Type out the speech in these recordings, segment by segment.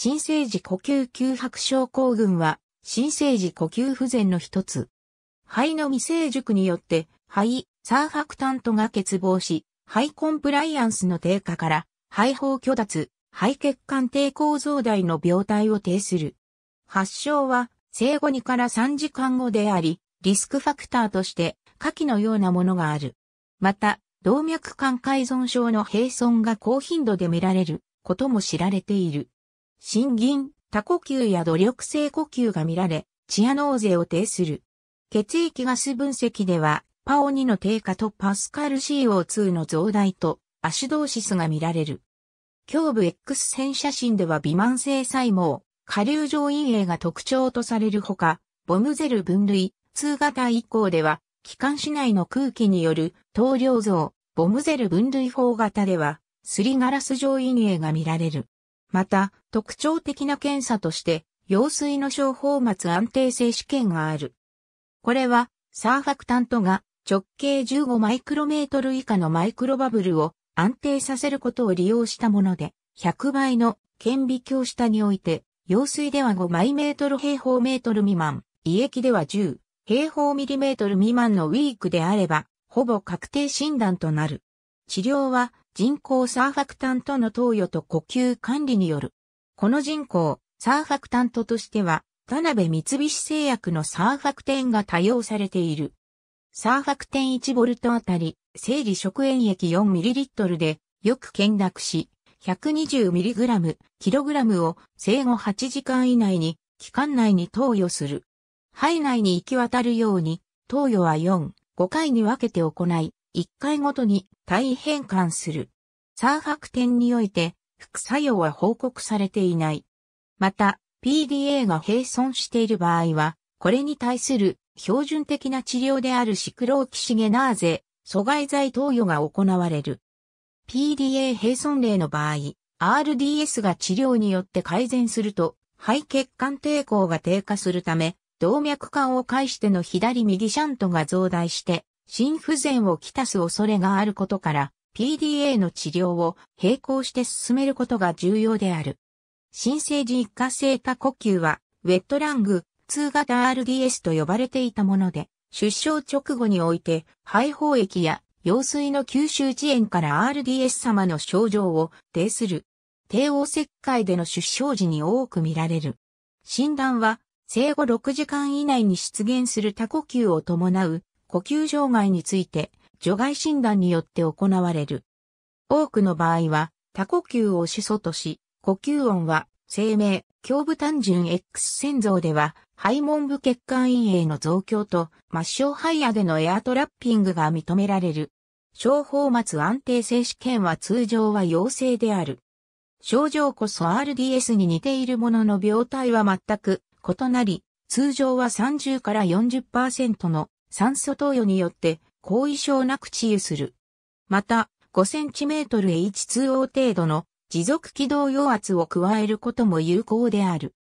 新生児呼吸窮迫症候群は、新生児呼吸不全の一つ。肺の未成熟によって、肺、サーファクタントが欠乏し、肺コンプライアンスの低下から、肺胞虚脱、肺血管抵抗増大の病態を呈する。発症は、生後2から3時間後であり、リスクファクターとして、下記のようなものがある。また、動脈管改造症の閉存が高頻度で見られることも知られている。心銀、多呼吸や努力性呼吸が見られ、チアノーゼを呈する。血液ガス分析では、パオ2の低下とパスカル CO2 の増大とアシドーシスが見られる。胸部 X 線写真では微慢性細胞、下流上陰影が特徴とされるほか、ボムゼル分類、2型以降では、気管支内の空気による糖量増、ボムゼル分類法型では、すりガラス上陰影が見られる。また、特徴的な検査として、用水の小泡沫安定性試験がある。これは、サーファクタントが直径15マイクロメートル以下のマイクロバブルを安定させることを利用したもので、100倍の顕微鏡下において、用水では5マイメートル平方メートル未満、胃液では10平方ミリメートル未満のウィークであれば、ほぼ確定診断となる。治療は人工サーファクタントの投与と呼吸管理による。この人工サーファクタントとしては、田辺三菱製薬のサーファクテンが多用されている。サーファクテン1トあたり、生理食塩液 4ml で、よく見学し、120mg、kg を生後8時間以内に、期間内に投与する。肺内に行き渡るように、投与は4、5回に分けて行い、1回ごとに体変換する。三白点において副作用は報告されていない。また、PDA が閉存している場合は、これに対する標準的な治療であるシクローキシゲナーゼ、阻害剤投与が行われる。PDA 閉存例の場合、RDS が治療によって改善すると、肺血管抵抗が低下するため、動脈管を介しての左右シャントが増大して、心不全をきたす恐れがあることから、PDA の治療を並行して進めることが重要である。新生児一過性多呼吸は、ウェットラング2型 RDS と呼ばれていたもので、出生直後において、肺胞液や溶水の吸収遅延から RDS 様の症状を呈する。帝王切開での出生時に多く見られる。診断は、生後6時間以内に出現する多呼吸を伴う呼吸障害について除外診断によって行われる。多くの場合は、多呼吸を主訴とし、呼吸音は、生命、胸部単純 X 線像では、肺門部血管陰影の増強と、末梢肺野でのエアトラッピングが認められる。症法末安定性試験は通常は陽性である。症状こそ RDS に似ているものの病態は全く異なり、通常は30から40%の酸素投与によって後遺症なく治癒する。また、5 c m H2O 程度の持続軌道陽圧を加えることも有効である。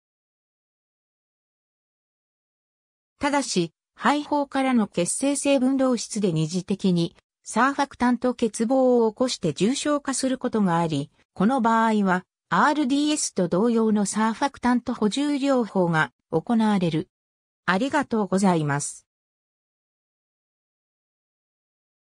ただし、肺胞からの血清成分漏出で二次的にサーファクタント欠乏を起こして重症化することがあり、この場合は RDS と同様のサーファクタント補充療法が行われる。ありがとうございます。